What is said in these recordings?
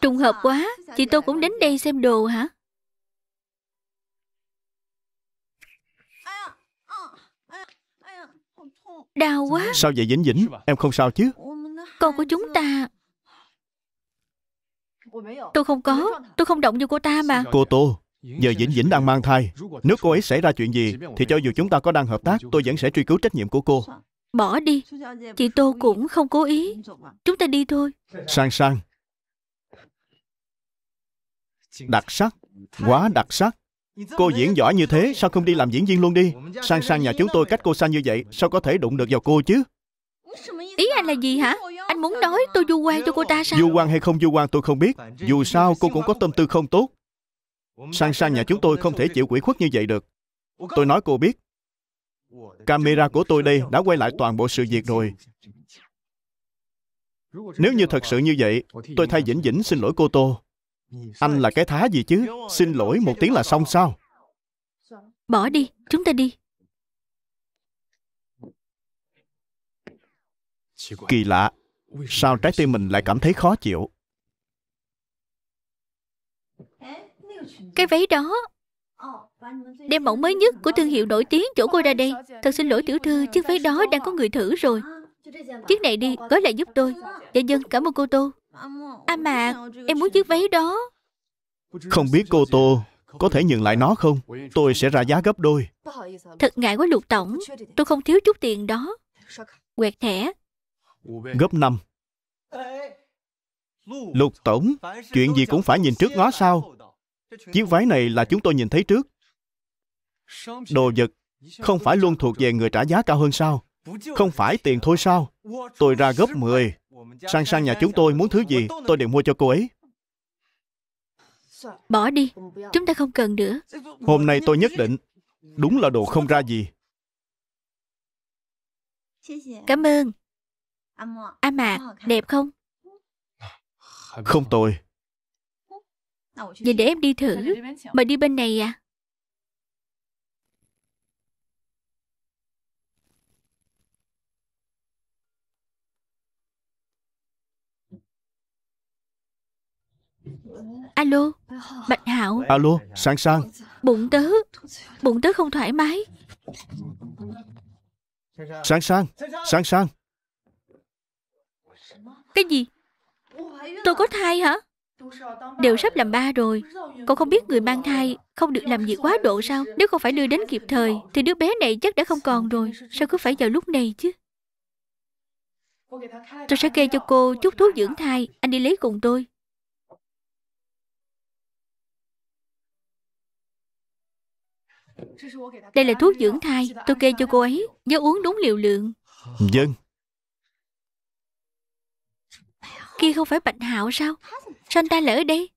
Trùng hợp quá Chị tôi cũng đến đây xem đồ hả Đau quá Sao vậy Vĩnh Vĩnh Em không sao chứ Con của chúng ta Tôi không có Tôi không động như cô ta mà Cô Tô Giờ Vĩnh Vĩnh đang mang thai Nếu cô ấy xảy ra chuyện gì Thì cho dù chúng ta có đang hợp tác Tôi vẫn sẽ truy cứu trách nhiệm của cô Bỏ đi Chị Tô cũng không cố ý Chúng ta đi thôi Sang sang Đặc sắc, quá đặc sắc. Cô diễn giỏi như thế, sao không đi làm diễn viên luôn đi? Sang sang nhà chúng tôi cách cô xa như vậy, sao có thể đụng được vào cô chứ? Ý anh là gì hả? Anh muốn nói tôi du quan cho cô ta sao? Du quan hay không du quan tôi không biết. Dù sao cô cũng có tâm tư không tốt. Sang sang nhà chúng tôi không thể chịu quỷ khuất như vậy được. Tôi nói cô biết. Camera của tôi đây đã quay lại toàn bộ sự việc rồi. Nếu như thật sự như vậy, tôi thay Vĩnh Vĩnh xin lỗi cô Tô. Anh là cái thá gì chứ Xin lỗi một tiếng là xong sao Bỏ đi, chúng ta đi Kỳ lạ Sao trái tim mình lại cảm thấy khó chịu Cái váy đó Đem mẫu mới nhất của thương hiệu nổi tiếng chỗ cô ra đây Thật xin lỗi tiểu thư Chiếc váy đó đang có người thử rồi Chiếc này đi, gói lại giúp tôi Dạ dân, cảm ơn cô Tô À mà em muốn chiếc váy đó Không biết cô Tô Có thể nhận lại nó không Tôi sẽ ra giá gấp đôi Thật ngại quá lục tổng Tôi không thiếu chút tiền đó Quẹt thẻ Gấp 5 Lục tổng Chuyện gì cũng phải nhìn trước ngó sao Chiếc váy này là chúng tôi nhìn thấy trước Đồ vật Không phải luôn thuộc về người trả giá cao hơn sao Không phải tiền thôi sao Tôi ra gấp 10 Sang sang nhà chúng tôi muốn thứ gì Tôi đều mua cho cô ấy Bỏ đi Chúng ta không cần nữa Hôm nay tôi nhất định Đúng là đồ không ra gì Cảm ơn A Mạc, đẹp không? Không tồi Vậy để em đi thử Mời đi bên này à Alo Bạch Hạo Alo Sang Sang Bụng tớ Bụng tớ không thoải mái Sang Sang, Sang Sang Cái gì Tôi có thai hả Đều sắp làm ba rồi Cậu không biết người mang thai Không được làm gì quá độ sao Nếu không phải đưa đến kịp thời Thì đứa bé này chắc đã không còn rồi Sao cứ phải vào lúc này chứ Tôi sẽ kê cho cô chút thuốc dưỡng thai Anh đi lấy cùng tôi Đây là thuốc dưỡng thai Tôi kê cho cô ấy Nhớ uống đúng liều lượng Dân vâng. Kia không phải Bạch Hạo sao Sao anh ta lỡ đây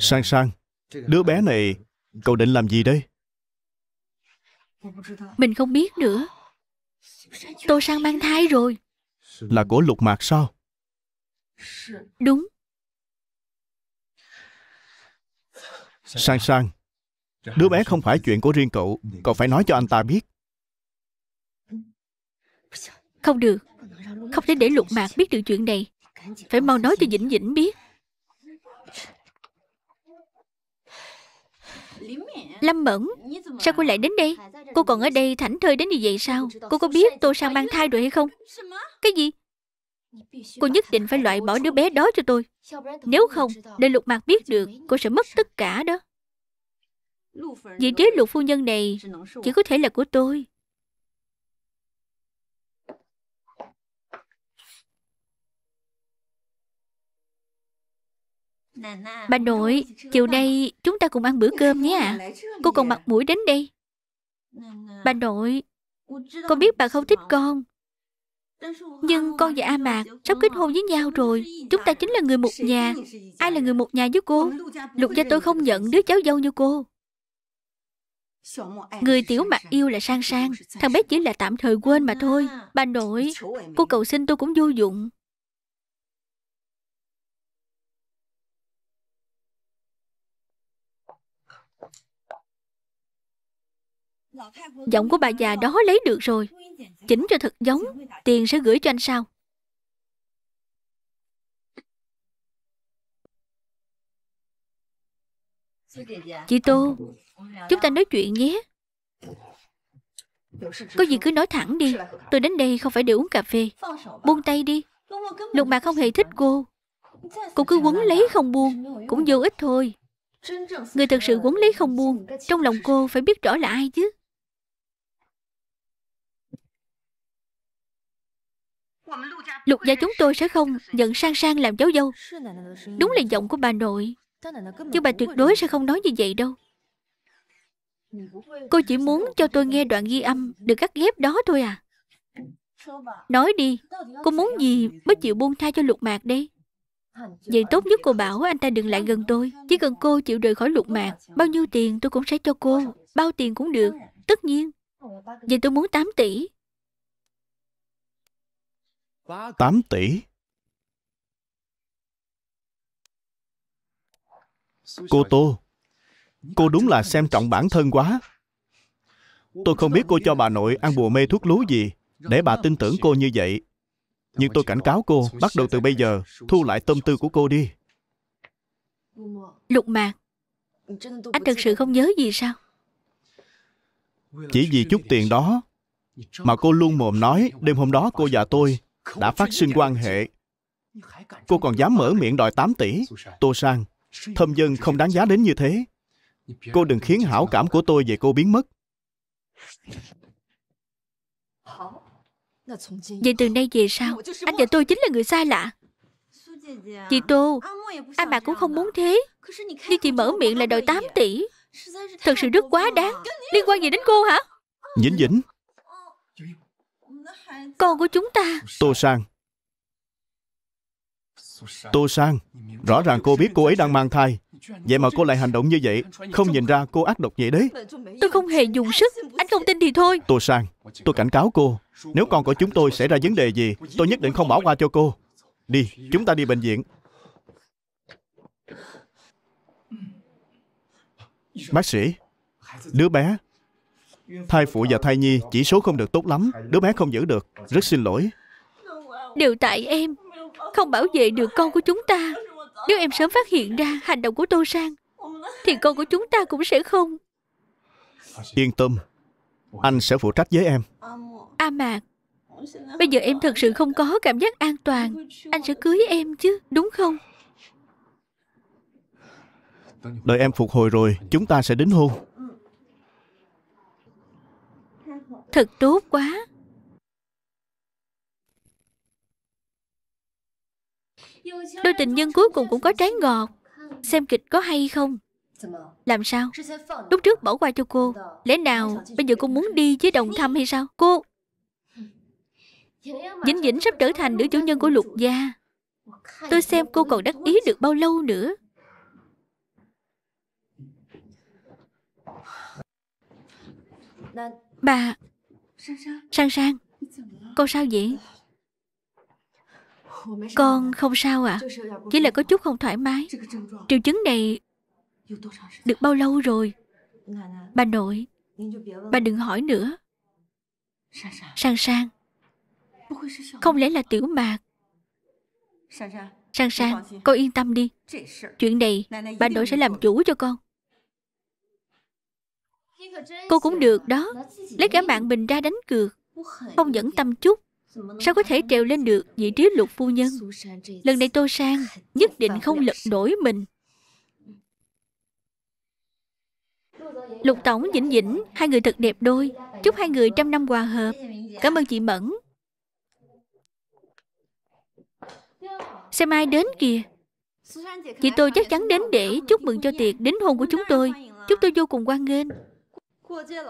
Sang sang Đứa bé này Cậu định làm gì đây mình không biết nữa Tô Sang mang thai rồi Là của lục mạc sao Đúng Sang Sang Đứa bé không phải chuyện của riêng cậu Cậu phải nói cho anh ta biết Không được Không thể để lục mạc biết được chuyện này Phải mau nói cho Vĩnh Vĩnh biết Lâm Mẫn Sao cô lại đến đây Cô còn ở đây thảnh thơi đến như vậy sao Cô có biết Tô Sang mang thai rồi hay không Cái gì Cô nhất định phải loại bỏ đứa bé đó cho tôi Nếu không để lục mạc biết được Cô sẽ mất tất cả đó Vị trí lục phu nhân này Chỉ có thể là của tôi Bà nội, chiều nay chúng ta cùng ăn bữa cơm nhé ạ. À. Cô còn mặt mũi đến đây. Bà nội Con biết bà không thích con Nhưng con và A Mạc Sắp kết hôn với nhau rồi Chúng ta chính là người một nhà Ai là người một nhà với cô Lục gia tôi không nhận đứa cháu dâu như cô Người tiểu mặt yêu là sang sang Thằng bé chỉ là tạm thời quên mà thôi Bà nội Cô cầu xin tôi cũng vô dụng Giọng của bà già đó lấy được rồi Chỉnh cho thật giống Tiền sẽ gửi cho anh sau Chị Tô Chúng ta nói chuyện nhé Có gì cứ nói thẳng đi Tôi đến đây không phải để uống cà phê Buông tay đi Lục mà không hề thích cô Cô cứ quấn lấy không buông Cũng vô ích thôi Người thật sự quấn lấy không buông Trong lòng cô phải biết rõ là ai chứ Lục gia chúng tôi sẽ không nhận sang sang làm cháu dâu Đúng là giọng của bà nội chứ bà tuyệt đối sẽ không nói như vậy đâu Cô chỉ muốn cho tôi nghe đoạn ghi âm Được cắt ghép đó thôi à Nói đi Cô muốn gì mới chịu buông tha cho lục mạc đi Vậy tốt nhất cô bảo anh ta đừng lại gần tôi Chỉ cần cô chịu rời khỏi lục mạc Bao nhiêu tiền tôi cũng sẽ cho cô Bao tiền cũng được Tất nhiên Vậy tôi muốn 8 tỷ 8 tỷ. Cô Tô, cô đúng là xem trọng bản thân quá. Tôi không biết cô cho bà nội ăn bùa mê thuốc lú gì để bà tin tưởng cô như vậy. Nhưng tôi cảnh cáo cô, bắt đầu từ bây giờ, thu lại tâm tư của cô đi. Lục Mạc, anh thật sự không nhớ gì sao? Chỉ vì chút tiền đó mà cô luôn mồm nói đêm hôm đó cô và tôi đã phát sinh quan hệ cô còn dám mở miệng đòi 8 tỷ tô sang thâm dân không đáng giá đến như thế cô đừng khiến hảo cảm của tôi về cô biến mất vậy từ nay về sau anh và tôi chính là người sai lạ chị tô anh bà cũng không muốn thế nhưng chị mở miệng là đòi 8 tỷ thật sự rất quá đáng liên quan gì đến cô hả Dĩnh Dĩnh. Con của chúng ta Tô Sang Tô Sang Rõ ràng cô biết cô ấy đang mang thai Vậy mà cô lại hành động như vậy Không nhìn ra cô ác độc vậy đấy Tôi không hề dùng sức Anh không tin thì thôi Tô Sang Tôi cảnh cáo cô Nếu con của chúng tôi xảy ra vấn đề gì Tôi nhất định không bỏ qua cho cô Đi Chúng ta đi bệnh viện Bác sĩ Đứa bé Thai phụ và thai nhi chỉ số không được tốt lắm Đứa bé không giữ được Rất xin lỗi Đều tại em Không bảo vệ được con của chúng ta Nếu em sớm phát hiện ra hành động của Tô Sang Thì con của chúng ta cũng sẽ không Yên tâm Anh sẽ phụ trách với em A à Mạc Bây giờ em thật sự không có cảm giác an toàn Anh sẽ cưới em chứ Đúng không Đợi em phục hồi rồi Chúng ta sẽ đính hôn Thật tốt quá. Đôi tình nhân cuối cùng cũng có trái ngọt. Xem kịch có hay không? Làm sao? Lúc trước bỏ qua cho cô. Lẽ nào bây giờ cô muốn đi với đồng thăm hay sao? Cô... Dĩnh Dĩnh sắp trở thành nữ chủ nhân của lục gia. Tôi xem cô còn đắc ý được bao lâu nữa. Bà Sang sang Cô sao vậy Con không sao ạ à? Chỉ là có chút không thoải mái Triệu chứng này Được bao lâu rồi Bà nội Bà đừng hỏi nữa Sang sang Không lẽ là tiểu mạc Sang sang Con yên tâm đi Chuyện này bà nội sẽ làm chủ cho con Cô cũng được đó Lấy cả mạng mình ra đánh cược Không dẫn tâm chút Sao có thể trèo lên được vị trí lục phu nhân Lần này tôi sang Nhất định không lật nổi mình Lục Tổng, Vĩnh Vĩnh Hai người thật đẹp đôi Chúc hai người trăm năm hòa hợp Cảm ơn chị Mẫn Xe mai đến kìa Chị tôi chắc chắn đến để chúc mừng cho tiệc đính hôn của chúng tôi Chúng tôi vô cùng quan nghênh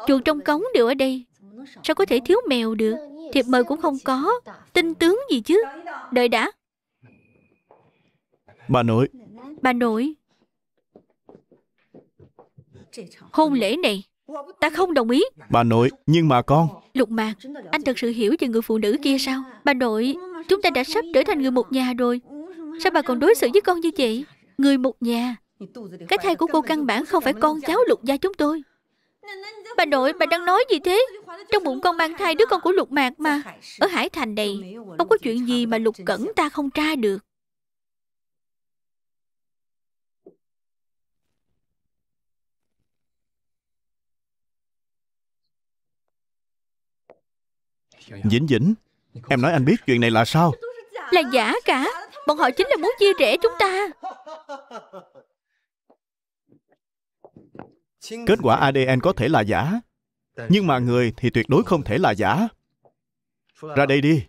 Chuột trong cống đều ở đây Sao có thể thiếu mèo được Thiệp mời cũng không có Tin tướng gì chứ Đợi đã Bà nội Bà nội Hôn lễ này Ta không đồng ý Bà nội Nhưng mà con Lục mạc Anh thật sự hiểu về người phụ nữ kia sao Bà nội Chúng ta đã sắp trở thành người một nhà rồi Sao bà còn đối xử với con như vậy Người một nhà Cái thai của cô căn bản không phải con cháu lục gia chúng tôi Bà nội, bà đang nói gì thế? Trong bụng con mang thai đứa con của Lục Mạc mà. Ở Hải Thành này, không có chuyện gì mà Lục Cẩn ta không tra được. Dĩnh Dĩnh, em nói anh biết chuyện này là sao? Là giả cả. Bọn họ chính là muốn chia rẽ chúng ta. Kết quả ADN có thể là giả, nhưng mà người thì tuyệt đối không thể là giả. Ra đây đi.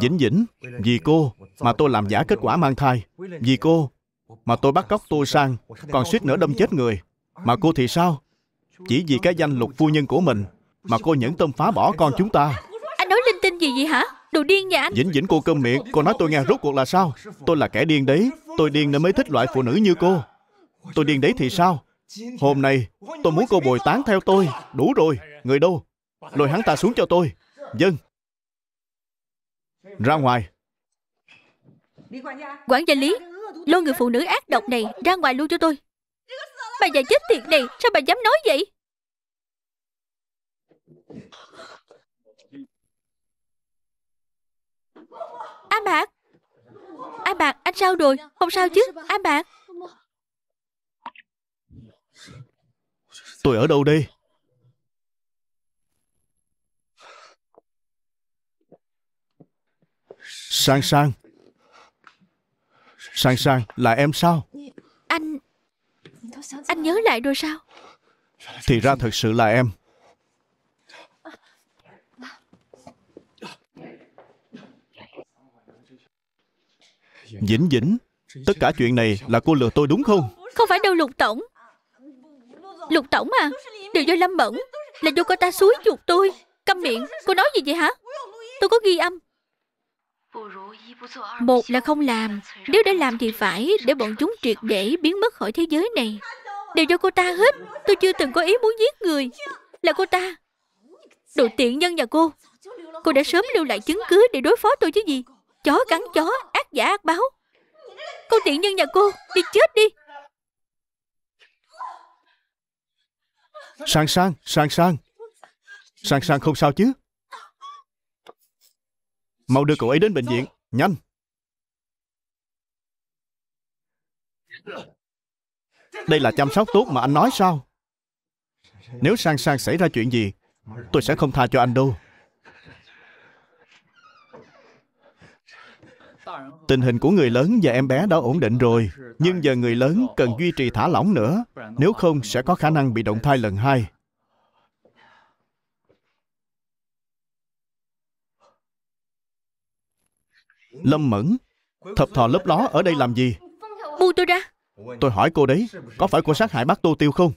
Dĩnh dĩnh, vì cô mà tôi làm giả kết quả mang thai. Vì cô mà tôi bắt cóc tôi sang, còn suýt nữa đâm chết người. Mà cô thì sao? Chỉ vì cái danh lục phu nhân của mình mà cô nhẫn tâm phá bỏ con chúng ta. Anh nói linh tinh gì vậy hả? Đồ điên nhà anh. Dĩnh dĩnh cô câm miệng, cô nói tôi nghe rốt cuộc là sao? Tôi là kẻ điên đấy, tôi điên nên mới thích loại phụ nữ như cô. Tôi điên đấy thì sao? Hôm nay, tôi muốn cô bồi tán theo tôi. Đủ rồi, người đâu? Lôi hắn ta xuống cho tôi. Dân. Vâng. Ra ngoài. Quản gia Lý, lôi người phụ nữ ác độc này ra ngoài luôn cho tôi. Bà già chết tiệt này, sao bà dám nói vậy? A à Mạc A à anh sao rồi? Không sao chứ, A à tôi ở đâu đây sang sang sang sang là em sao anh anh nhớ lại rồi sao thì ra thật sự là em Dĩnh Dĩnh Tất cả chuyện này là cô lừa tôi đúng không Không phải đâu Lục Tổng Lục Tổng à Đều do Lâm Mẫn Là do cô ta suối chuột tôi Câm miệng Cô nói gì vậy hả Tôi có ghi âm Một là không làm Nếu đã làm thì phải Để bọn chúng triệt để biến mất khỏi thế giới này Đều do cô ta hết Tôi chưa từng có ý muốn giết người Là cô ta Đồ tiện nhân nhà cô Cô đã sớm lưu lại chứng cứ để đối phó tôi chứ gì Chó cắn chó Ác giả ác báo Cô tiện nhân nhà cô Đi chết đi Sang sang, sang sang. Sang sang không sao chứ? Mau đưa cậu ấy đến bệnh viện, nhanh. Đây là chăm sóc tốt mà anh nói sao? Nếu sang sang xảy ra chuyện gì, tôi sẽ không tha cho anh đâu. Tình hình của người lớn và em bé đã ổn định rồi, nhưng giờ người lớn cần duy trì thả lỏng nữa, nếu không sẽ có khả năng bị động thai lần hai. Lâm Mẫn, thập thò lớp đó ở đây làm gì? Bu tôi ra. Tôi hỏi cô đấy, có phải cô sát hại bác Tô Tiêu không?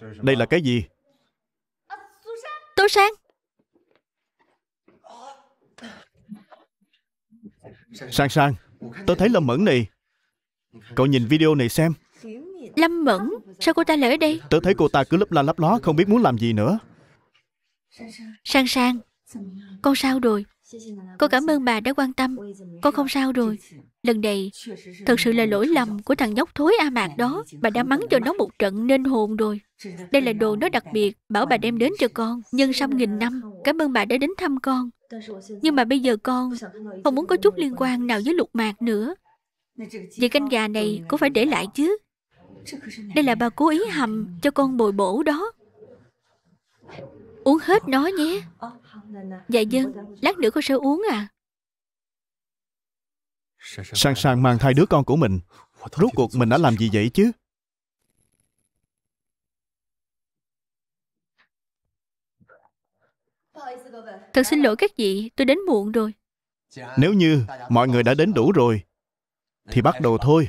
Đây là cái gì? Tô Sang. Sang sang Tôi thấy Lâm Mẫn này Cậu nhìn video này xem Lâm Mẫn Sao cô ta lại ở đây Tớ thấy cô ta cứ lấp la lấp ló Không biết muốn làm gì nữa Sang sang Con sao rồi Con cảm ơn bà đã quan tâm Con không sao rồi Lần này Thật sự là lỗi lầm của thằng nhóc thối A Mạc đó Bà đã mắng cho nó một trận nên hồn rồi Đây là đồ nó đặc biệt Bảo bà đem đến cho con Nhân sâm nghìn năm Cảm ơn bà đã đến thăm con Nhưng mà bây giờ con Không muốn có chút liên quan nào với lục mạc nữa Vậy canh gà này cũng phải để lại chứ Đây là bà cố ý hầm cho con bồi bổ đó Uống hết nó nhé Dạ dân vâng, Lát nữa con sẽ uống à sang sang mang thai đứa con của mình rốt cuộc mình đã làm gì vậy chứ thật xin lỗi các vị tôi đến muộn rồi nếu như mọi người đã đến đủ rồi thì bắt đầu thôi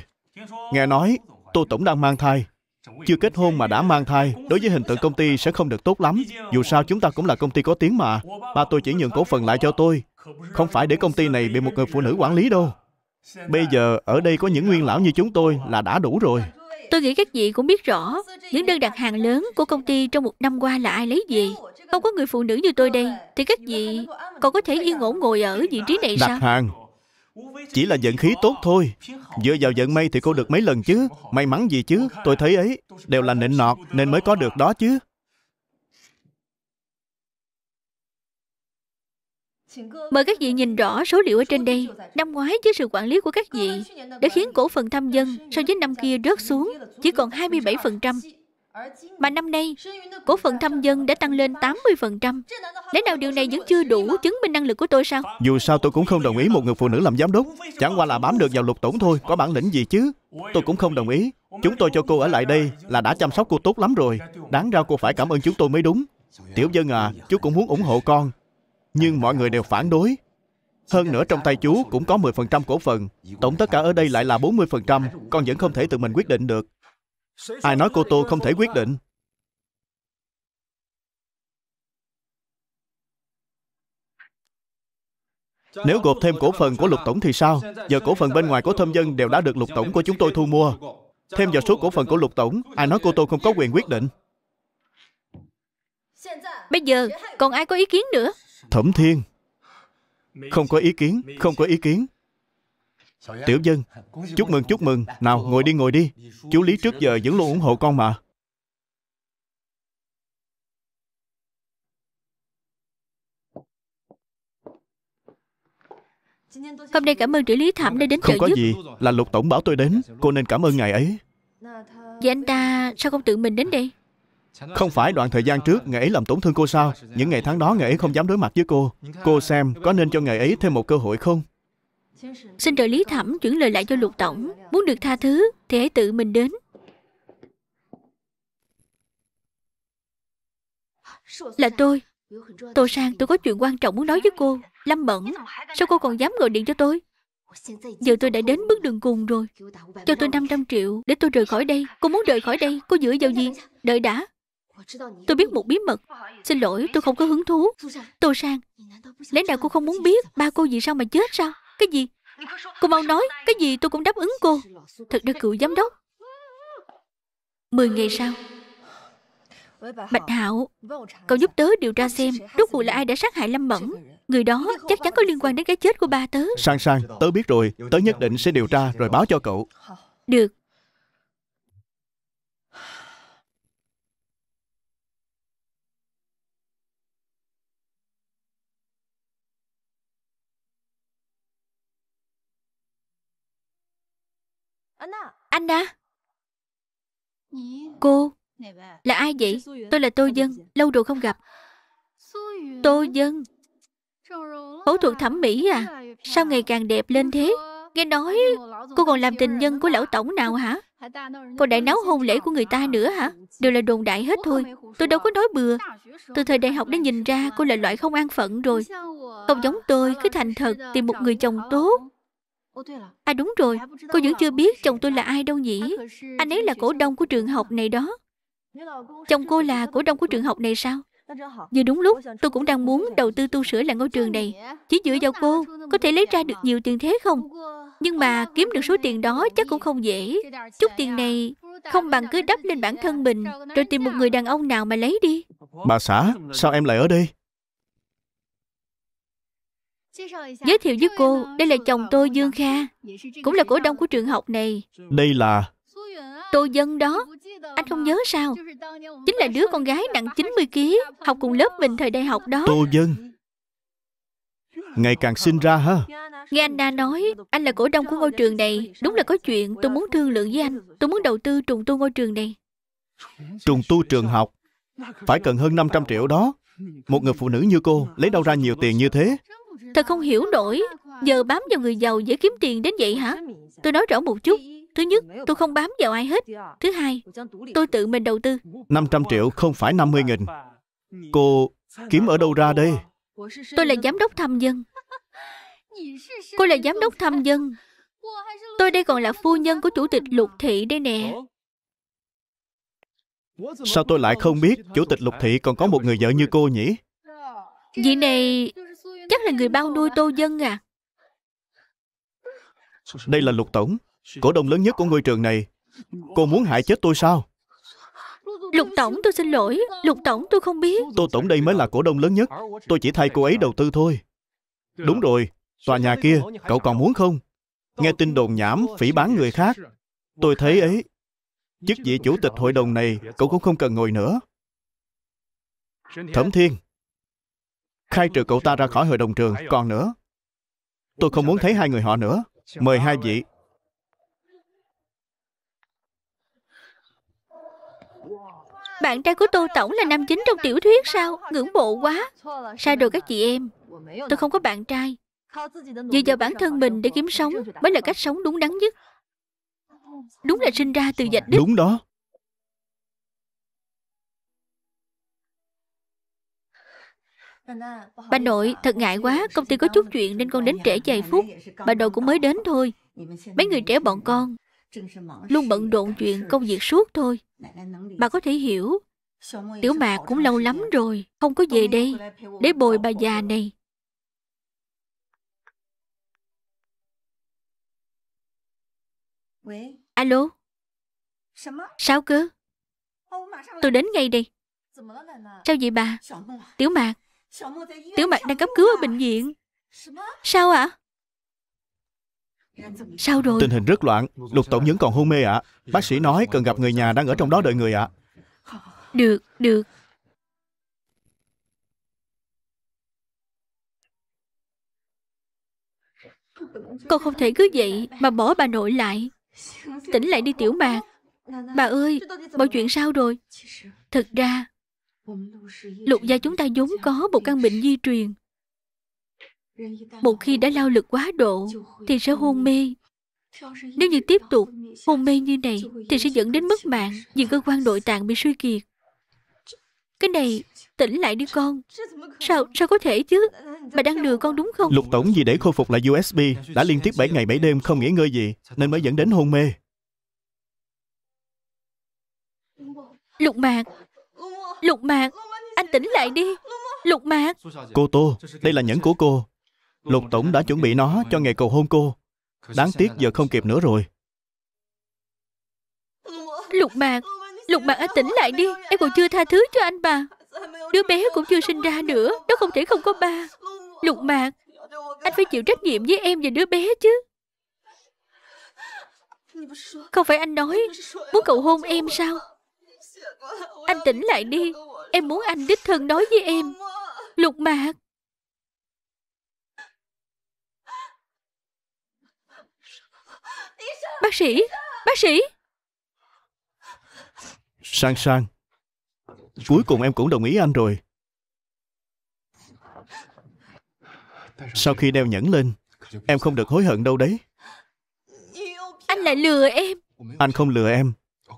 nghe nói tô tổng đang mang thai chưa kết hôn mà đã mang thai đối với hình tượng công ty sẽ không được tốt lắm dù sao chúng ta cũng là công ty có tiếng mà ba tôi chỉ nhường cổ phần lại cho tôi không phải để công ty này bị một người phụ nữ quản lý đâu Bây giờ ở đây có những nguyên lão như chúng tôi là đã đủ rồi Tôi nghĩ các vị cũng biết rõ Những đơn đặt hàng lớn của công ty trong một năm qua là ai lấy gì. Không có người phụ nữ như tôi đây Thì các vị còn có thể yên ổn ngồi ở vị trí này đặt sao Đặt hàng Chỉ là vận khí tốt thôi Dựa vào vận may thì cô được mấy lần chứ May mắn gì chứ Tôi thấy ấy Đều là nịnh nọt nên mới có được đó chứ Mời các vị nhìn rõ số liệu ở trên đây. Năm ngoái dưới sự quản lý của các vị đã khiến cổ phần tham dân so với năm kia rớt xuống chỉ còn 27%. Mà năm nay, cổ phần tham dân đã tăng lên 80%. Lẽ nào điều này vẫn chưa đủ chứng minh năng lực của tôi sao? Dù sao tôi cũng không đồng ý một người phụ nữ làm giám đốc. Chẳng qua là bám được vào lục tổn thôi, có bản lĩnh gì chứ. Tôi cũng không đồng ý. Chúng tôi cho cô ở lại đây là đã chăm sóc cô tốt lắm rồi. Đáng ra cô phải cảm ơn chúng tôi mới đúng. Tiểu dân à, chú cũng muốn ủng hộ con nhưng mọi người đều phản đối. Hơn nữa trong tay chú cũng có 10% cổ phần, tổng tất cả ở đây lại là 40%, con vẫn không thể tự mình quyết định được. Ai nói cô Tô không thể quyết định? Nếu gộp thêm cổ phần của lục tổng thì sao? Giờ cổ phần bên ngoài của thâm dân đều đã được lục tổng của chúng tôi thu mua. Thêm vào số cổ phần của lục tổng, ai nói cô Tô không có quyền quyết định? Bây giờ, còn ai có ý kiến nữa? Thẩm Thiên Không có ý kiến Không có ý kiến Tiểu dân Chúc mừng chúc mừng Nào ngồi đi ngồi đi Chú Lý trước giờ vẫn luôn ủng hộ con mà Hôm nay cảm ơn trợ lý Thẩm đã đến Không có gì Là Lục Tổng bảo tôi đến Cô nên cảm ơn ngài ấy Vậy dạ anh ta sao không tự mình đến đây không phải đoạn thời gian trước ngài ấy làm tổn thương cô sao? Những ngày tháng đó ngài ấy không dám đối mặt với cô. Cô xem có nên cho ngài ấy thêm một cơ hội không? Xin trợ lý thẩm chuyển lời lại cho lục tổng. Muốn được tha thứ thì hãy tự mình đến. Là tôi. Tô Sang, tôi có chuyện quan trọng muốn nói với cô. Lâm Bẩn, sao cô còn dám gọi điện cho tôi? Giờ tôi đã đến bước đường cùng rồi Cho tôi 500 triệu để tôi rời khỏi đây Cô muốn rời khỏi đây, cô dựa vào gì? Đợi đã Tôi biết một bí mật Xin lỗi tôi không có hứng thú Tô Sang Lẽ nào cô không muốn biết ba cô vì sao mà chết sao Cái gì Cô mau nói Cái gì tôi cũng đáp ứng cô Thật ra cựu giám đốc Mười ngày sau Bạch Hạo Cậu giúp tớ điều tra xem Rốt cuộc là ai đã sát hại Lâm Mẫn Người đó chắc chắn có liên quan đến cái chết của ba tớ Sang sang tớ biết rồi Tớ nhất định sẽ điều tra rồi báo cho cậu Được Anna Cô Là ai vậy Tôi là Tô Dân Lâu rồi không gặp Tô Dân Phẫu thuật thẩm mỹ à Sao ngày càng đẹp lên thế Nghe nói cô còn làm tình nhân của lão tổng nào hả Còn đại náo hôn lễ của người ta nữa hả Đều là đồn đại hết thôi Tôi đâu có nói bừa Từ thời đại học đã nhìn ra cô là loại không an phận rồi Không giống tôi cứ thành thật Tìm một người chồng tốt À? à đúng rồi, cô vẫn chưa biết chồng tôi là ai đâu nhỉ Anh ấy là cổ đông của trường học này đó Chồng cô là cổ đông của trường học này sao Vừa đúng lúc tôi cũng đang muốn đầu tư tu sửa lại ngôi trường này Chỉ dựa vào cô có thể lấy ra được nhiều tiền thế không Nhưng mà kiếm được số tiền đó chắc cũng không dễ Chút tiền này không bằng cứ đắp lên bản thân mình Rồi tìm một người đàn ông nào mà lấy đi Bà xã sao em lại ở đây Giới thiệu với cô Đây là chồng tôi Dương Kha Cũng là cổ đông của trường học này Đây là Tô Dân đó Anh không nhớ sao Chính là đứa con gái nặng 90kg Học cùng lớp mình thời đại học đó Tô Dân Ngày càng sinh ra ha Nghe Anna nói Anh là cổ đông của ngôi trường này Đúng là có chuyện tôi muốn thương lượng với anh Tôi muốn đầu tư trùng tu ngôi trường này Trùng tu trường học Phải cần hơn 500 triệu đó Một người phụ nữ như cô Lấy đâu ra nhiều tiền như thế Thật không hiểu nổi Giờ bám vào người giàu dễ kiếm tiền đến vậy hả Tôi nói rõ một chút Thứ nhất, tôi không bám vào ai hết Thứ hai, tôi tự mình đầu tư 500 triệu không phải 50 nghìn Cô kiếm ở đâu ra đây Tôi là giám đốc tham dân Cô là giám đốc tham dân Tôi đây còn là phu nhân của chủ tịch lục thị đây nè Sao tôi lại không biết chủ tịch lục thị còn có một người vợ như cô nhỉ Vị này chắc là người bao nuôi Tô Dân à Đây là Lục Tổng Cổ đông lớn nhất của ngôi trường này Cô muốn hại chết tôi sao Lục Tổng tôi xin lỗi Lục Tổng tôi không biết Tô Tổng đây mới là cổ đông lớn nhất Tôi chỉ thay cô ấy đầu tư thôi Đúng rồi Tòa nhà kia Cậu còn muốn không Nghe tin đồn nhảm phỉ bán người khác Tôi thấy ấy Chức vị chủ tịch hội đồng này Cậu cũng không cần ngồi nữa Thẩm Thiên khai trừ cậu ta ra khỏi hội đồng trường. Còn nữa, tôi không muốn thấy hai người họ nữa. Mời hai vị. Bạn trai của Tô Tổng là nam chính trong tiểu thuyết sao? Ngưỡng mộ quá. Sai rồi các chị em. Tôi không có bạn trai. Dựa vào bản thân mình để kiếm sống mới là cách sống đúng đắn nhất. Đúng là sinh ra từ dạch đích. Đúng đó. Bà nội, thật ngại quá, công ty có chút chuyện nên con đến trễ vài phút. Bà nội cũng mới đến thôi. Mấy người trẻ bọn con luôn bận rộn chuyện công việc suốt thôi. Bà có thể hiểu. Tiểu mạc cũng lâu lắm rồi, không có về đây, để bồi bà già này. Alo? Sao cơ? Tôi đến ngay đây. Sao vậy bà? Tiểu mạc, Tiểu Mạch đang cấp cứu ở bệnh viện Sao ạ? À? Sao rồi? Tình hình rất loạn Lục Tổng vẫn còn hôn mê ạ à. Bác sĩ nói cần gặp người nhà đang ở trong đó đợi người ạ à. Được, được Con không thể cứ vậy mà bỏ bà nội lại Tỉnh lại đi tiểu mạc Bà ơi, mọi chuyện sao rồi? Thật ra, Lục gia chúng ta vốn có một căn bệnh di truyền. Một khi đã lao lực quá độ thì sẽ hôn mê. Nếu như tiếp tục hôn mê như này thì sẽ dẫn đến mất mạng vì cơ quan nội tạng bị suy kiệt. Cái này tỉnh lại đi con Sao sao có thể chứ Bà đang lừa con đúng không Lục Tổng vì để khôi phục lại USB Đã liên tiếp 7 ngày 7 đêm không nghỉ ngơi gì Nên mới dẫn đến hôn mê Lục Mạc Lục mạng Anh tỉnh lại đi Lục mạng Cô Tô Đây là nhẫn của cô Lục Tổng đã chuẩn bị nó cho ngày cầu hôn cô Đáng tiếc giờ không kịp nữa rồi Lục mạng Lục mạng anh tỉnh lại đi Em còn chưa tha thứ cho anh mà Đứa bé cũng chưa sinh ra nữa Nó không thể không có ba Lục mạng Anh phải chịu trách nhiệm với em và đứa bé chứ Không phải anh nói Muốn cầu hôn em sao anh tỉnh lại đi Em muốn anh đích thân nói với em Lục mạc Bác sĩ Bác sĩ Sang sang Cuối cùng em cũng đồng ý anh rồi Sau khi đeo nhẫn lên Em không được hối hận đâu đấy Anh lại lừa em Anh không lừa em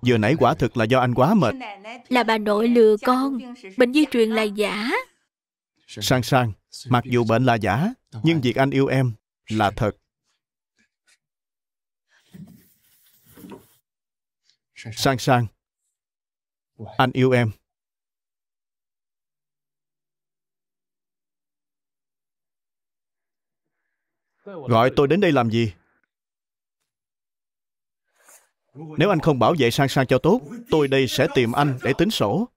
Vừa nãy quả thực là do anh quá mệt Là bà nội lừa con Bệnh di truyền là giả Sang sang Mặc dù bệnh là giả Nhưng việc anh yêu em là thật Sang sang Anh yêu em Gọi tôi đến đây làm gì nếu anh không bảo vệ sang sang cho tốt, tôi đây sẽ tìm anh để tính sổ.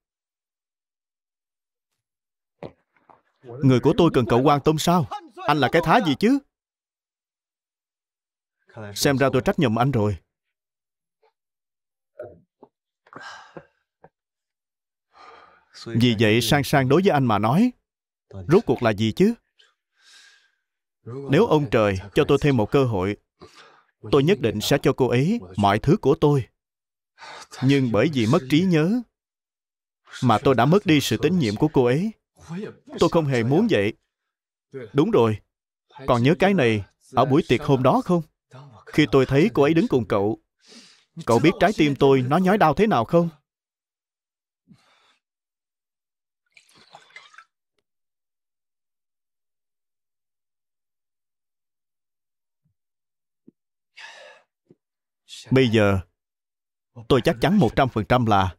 Người của tôi cần cậu quan tâm sao? Anh là cái thá gì chứ? Xem ra tôi trách nhầm anh rồi. Vì vậy, sang sang đối với anh mà nói, rốt cuộc là gì chứ? Nếu ông trời cho tôi thêm một cơ hội, tôi nhất định sẽ cho cô ấy mọi thứ của tôi nhưng bởi vì mất trí nhớ mà tôi đã mất đi sự tín nhiệm của cô ấy tôi không hề muốn vậy đúng rồi còn nhớ cái này ở buổi tiệc hôm đó không khi tôi thấy cô ấy đứng cùng cậu cậu biết trái tim tôi nó nhói đau thế nào không Bây giờ, tôi chắc chắn 100% là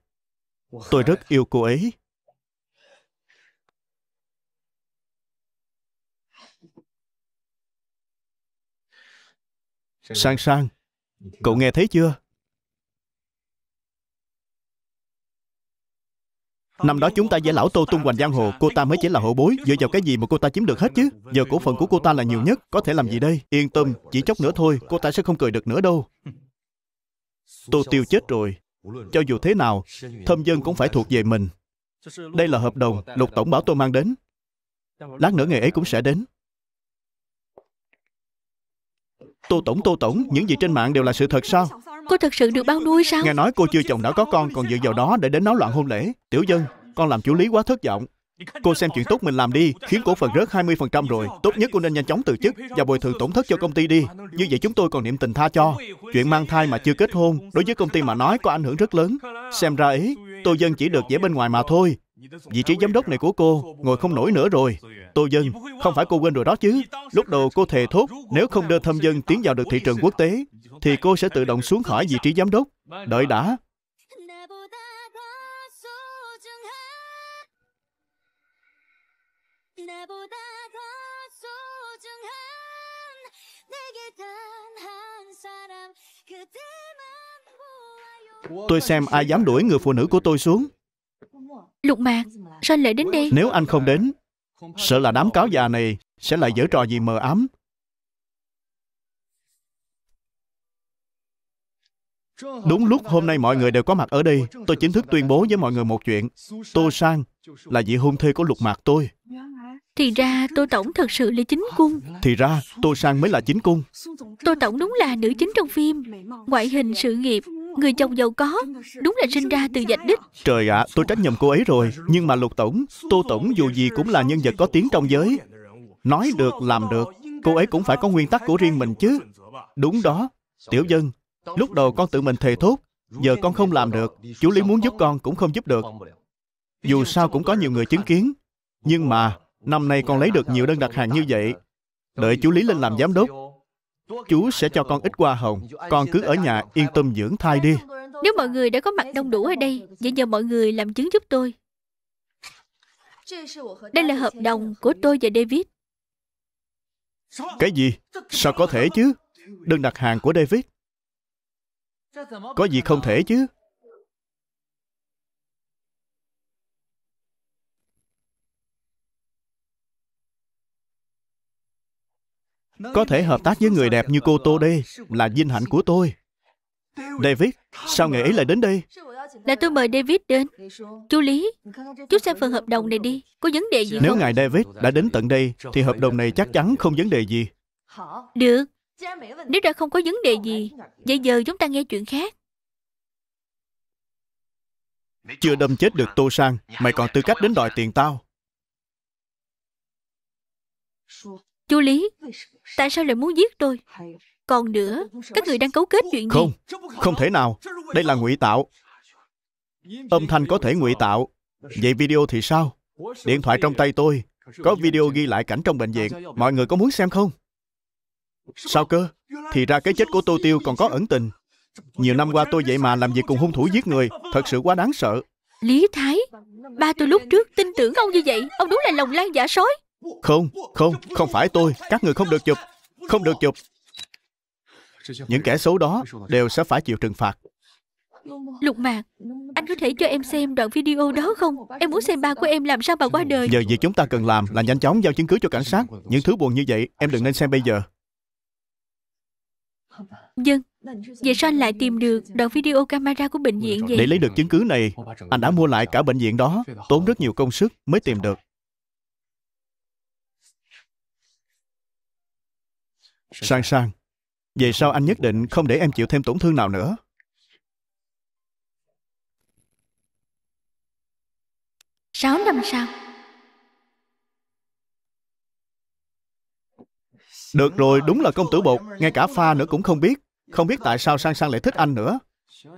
tôi rất yêu cô ấy. Sang sang, cậu nghe thấy chưa? Năm đó chúng ta giải lão Tô Tung Hoành Giang Hồ Cô ta mới chỉ là hậu bối Dựa vào cái gì mà cô ta chiếm được hết chứ Giờ cổ phần của cô ta là nhiều nhất Có thể làm gì đây Yên tâm, chỉ chốc nữa thôi Cô ta sẽ không cười được nữa đâu Tô Tiêu chết rồi. Cho dù thế nào, thâm dân cũng phải thuộc về mình. Đây là hợp đồng Lục Tổng bảo tôi mang đến. Lát nữa ngày ấy cũng sẽ đến. Tô Tổng, Tô Tổng, những gì trên mạng đều là sự thật sao? Cô thật sự được bao nuôi sao? Nghe nói cô chưa chồng đã có con còn dựa vào đó để đến náo loạn hôn lễ. Tiểu dân, con làm chủ lý quá thất vọng. Cô xem chuyện tốt mình làm đi, khiến cổ phần rớt 20% rồi. Tốt nhất cô nên nhanh chóng từ chức và bồi thường tổn thất cho công ty đi. Như vậy chúng tôi còn niệm tình tha cho. Chuyện mang thai mà chưa kết hôn, đối với công ty mà nói có ảnh hưởng rất lớn. Xem ra ý, Tô Dân chỉ được dễ bên ngoài mà thôi. Vị trí giám đốc này của cô ngồi không nổi nữa rồi. Tô Dân, không phải cô quên rồi đó chứ. Lúc đầu cô thề thốt, nếu không đưa thâm dân tiến vào được thị trường quốc tế, thì cô sẽ tự động xuống khỏi vị trí giám đốc. Đợi đã, 나보다 더 소중한 내게 단 사람 그대만 보아요 Tôi xem ai dám đuổi người phụ nữ của tôi xuống Lục mạc, sao anh lại đến đây? Nếu anh không đến, sợ là đám cáo già này sẽ lại giở trò gì mờ ám. Đúng lúc hôm nay mọi người đều có mặt ở đây, tôi chính thức tuyên bố với mọi người một chuyện. Tô Sang là vị hôn thê của lục mạc tôi. Thì ra Tô Tổng thật sự là chính cung Thì ra Tô Sang mới là chính cung Tô Tổng đúng là nữ chính trong phim Ngoại hình sự nghiệp Người chồng giàu có Đúng là sinh ra từ dạch đích Trời ạ à, tôi trách nhầm cô ấy rồi Nhưng mà Lục Tổng Tô Tổng dù gì cũng là nhân vật có tiếng trong giới Nói được làm được Cô ấy cũng phải có nguyên tắc của riêng mình chứ Đúng đó Tiểu dân Lúc đầu con tự mình thề thốt Giờ con không làm được Chú Lý muốn giúp con cũng không giúp được Dù sao cũng có nhiều người chứng kiến Nhưng mà Năm nay con lấy được nhiều đơn đặt hàng như vậy. Đợi chú Lý lên làm giám đốc, chú sẽ cho con ít hoa hồng. Con cứ ở nhà yên tâm dưỡng thai đi. Nếu mọi người đã có mặt đông đủ ở đây, vậy nhờ mọi người làm chứng giúp tôi. Đây là hợp đồng của tôi và David. Cái gì? Sao có thể chứ? Đơn đặt hàng của David. Có gì không thể chứ? Có thể hợp tác với người đẹp như cô Tô đây là vinh hạnh của tôi. David, sao ngày ấy lại đến đây? Là tôi mời David đến. Chú Lý, chú xem phần hợp đồng này đi. Có vấn đề gì không? Nếu ngài David đã đến tận đây, thì hợp đồng này chắc chắn không vấn đề gì. Được. Nếu đã không có vấn đề gì, vậy giờ chúng ta nghe chuyện khác. Chưa đâm chết được Tô Sang, mày còn tư cách đến đòi tiền tao. Chú Lý, tại sao lại muốn giết tôi? Còn nữa, các người đang cấu kết chuyện gì? Không, không thể nào. Đây là ngụy tạo. Âm thanh có thể ngụy tạo. Vậy video thì sao? Điện thoại trong tay tôi có video ghi lại cảnh trong bệnh viện. Mọi người có muốn xem không? Sao cơ? Thì ra cái chết của Tô Tiêu còn có ẩn tình. Nhiều năm qua tôi vậy mà làm việc cùng hung thủ giết người, thật sự quá đáng sợ. Lý Thái, ba tôi lúc trước tin tưởng ông như vậy, ông đúng là lòng lan giả sói. Không, không, không phải tôi Các người không được chụp Không được chụp Những kẻ xấu đó đều sẽ phải chịu trừng phạt Lục Mạc Anh có thể cho em xem đoạn video đó không Em muốn xem ba của em làm sao mà qua đời Giờ việc chúng ta cần làm là nhanh chóng giao chứng cứ cho cảnh sát Những thứ buồn như vậy em đừng nên xem bây giờ Dân Vậy sao anh lại tìm được đoạn video camera của bệnh viện vậy Để lấy được chứng cứ này Anh đã mua lại cả bệnh viện đó Tốn rất nhiều công sức mới tìm được Sang sang, về sau anh nhất định không để em chịu thêm tổn thương nào nữa. Sáu năm sau. Được rồi, đúng là công tử bột, ngay cả pha nữa cũng không biết. Không biết tại sao Sang Sang lại thích anh nữa.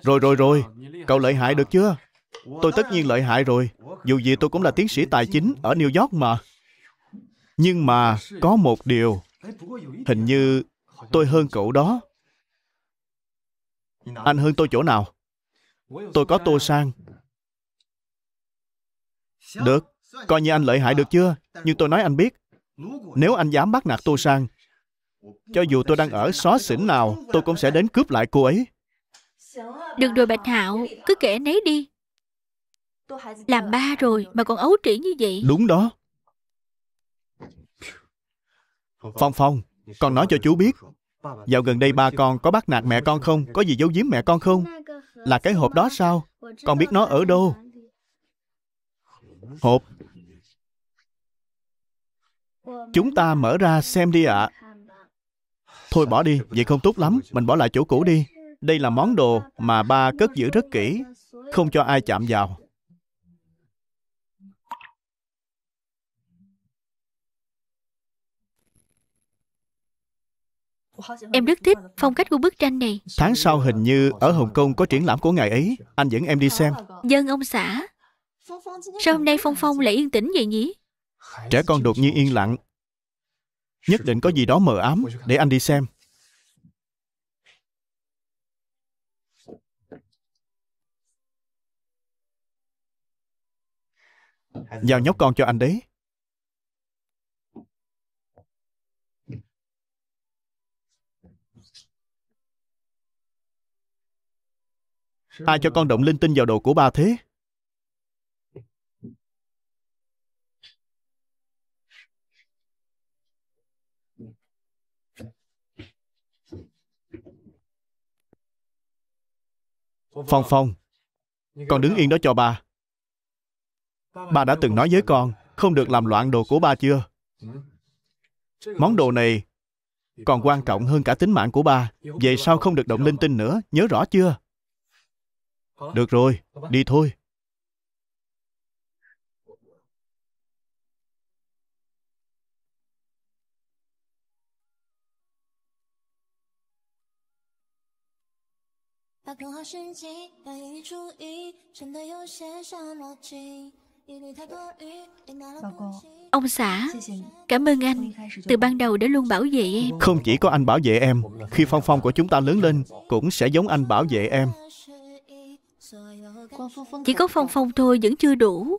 Rồi rồi rồi, cậu lợi hại được chưa? Tôi tất nhiên lợi hại rồi, dù gì tôi cũng là tiến sĩ tài chính ở New York mà. Nhưng mà có một điều, hình như tôi hơn cậu đó anh hơn tôi chỗ nào tôi có tô sang được coi như anh lợi hại được chưa nhưng tôi nói anh biết nếu anh dám bắt nạt tô sang cho dù tôi đang ở xó xỉnh nào tôi cũng sẽ đến cướp lại cô ấy Đừng đùa bạch hạo cứ kể nấy đi làm ba rồi mà còn ấu trĩ như vậy đúng đó Phong Phong, con nói cho chú biết, dạo gần đây ba con có bắt nạt mẹ con không? Có gì giấu giếm mẹ con không? Là cái hộp đó sao? Con biết nó ở đâu? Hộp. Chúng ta mở ra xem đi ạ. À. Thôi bỏ đi, vậy không tốt lắm, mình bỏ lại chỗ cũ đi. Đây là món đồ mà ba cất giữ rất kỹ, không cho ai chạm vào. Em rất thích phong cách của bức tranh này Tháng sau hình như ở Hồng Kông có triển lãm của ngài ấy Anh dẫn em đi xem Dân ông xã Sao hôm nay Phong Phong lại yên tĩnh vậy nhỉ Trẻ con đột nhiên yên lặng Nhất định có gì đó mờ ám Để anh đi xem Giao nhóc con cho anh đấy Ai cho con động linh tinh vào đồ của ba thế? Phong Phong, con đứng yên đó cho bà. Bà đã từng nói với con, không được làm loạn đồ của ba chưa? Món đồ này còn quan trọng hơn cả tính mạng của ba. Vậy sao không được động linh tinh nữa, nhớ rõ chưa? Được rồi, đi thôi. 把更好时机要严于注意，真的有些伤逻辑。Bà cô, ông xã, cảm ơn anh Từ ban đầu đã luôn bảo vệ em Không chỉ có anh bảo vệ em Khi Phong Phong của chúng ta lớn lên Cũng sẽ giống anh bảo vệ em chỉ có phong phong thôi vẫn chưa đủ